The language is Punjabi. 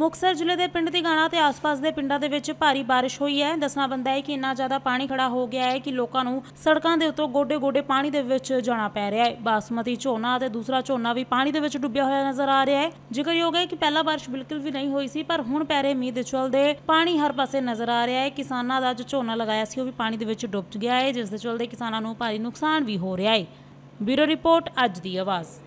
ਮੁਕਸਰ ਜ਼ਿਲ੍ਹੇ ਦੇ ਪਿੰਡ ਤਿਗਾਣਾ ਤੇ ਆਸ-ਪਾਸ ਦੇ ਪਿੰਡਾਂ ਦੇ ਵਿੱਚ ਭਾਰੀ ਬਾਰਿਸ਼ ਹੋਈ ਹੈ ਦੱਸਣਾ ਬੰਦਾ ਹੈ ਕਿ ਇੰਨਾ ਜ਼ਿਆਦਾ ਪਾਣੀ ਖੜਾ ਹੋ ਗਿਆ ਹੈ ਕਿ ਲੋਕਾਂ ਨੂੰ ਸੜਕਾਂ ਦੇ ਉੱਤੋਂ ਗੋਡੇ-ਗੋਡੇ ਪਾਣੀ ਦੇ ਵਿੱਚ ਜਾਣਾ ਪੈ ਰਿਹਾ ਹੈ ਬਾਸਮਤੀ ਝੋਨਾ ਅਤੇ ਦੂਸਰਾ ਝੋਨਾ ਵੀ ਪਾਣੀ ਦੇ ਵਿੱਚ ਡੁੱਬਿਆ ਹੋਇਆ ਨਜ਼ਰ ਆ ਰਿਹਾ ਹੈ ਜ਼ਿਕਰਯੋਗ ਹੈ ਕਿ ਪਹਿਲਾ ਬਾਰਿਸ਼ ਬਿਲਕੁਲ ਵੀ ਨਹੀਂ ਹੋਈ ਸੀ ਪਰ ਹੁਣ ਪੈ ਰਹੇ ਮੀਂਹ ਦੇ ਚਲਦੇ ਪਾਣੀ ਹਰ ਪਾਸੇ ਨਜ਼ਰ ਆ ਰਿਹਾ ਹੈ ਕਿਸਾਨਾਂ ਦਾ ਜੋ ਝੋਨਾ ਲਗਾਇਆ ਸੀ ਉਹ ਵੀ ਪਾਣੀ ਦੇ ਵਿੱਚ ਡੁੱਬ ਗਿਆ ਹੈ ਜਿਸ ਦੇ ਚਲਦੇ ਕਿਸਾਨਾਂ ਨੂੰ ਭਾਰੀ ਨੁਕਸਾਨ ਵੀ ਹੋ ਰਿਹਾ ਹੈ ਬਿਊਰੋ ਰਿਪੋਰਟ ਅੱਜ ਦੀ ਆਵਾਜ਼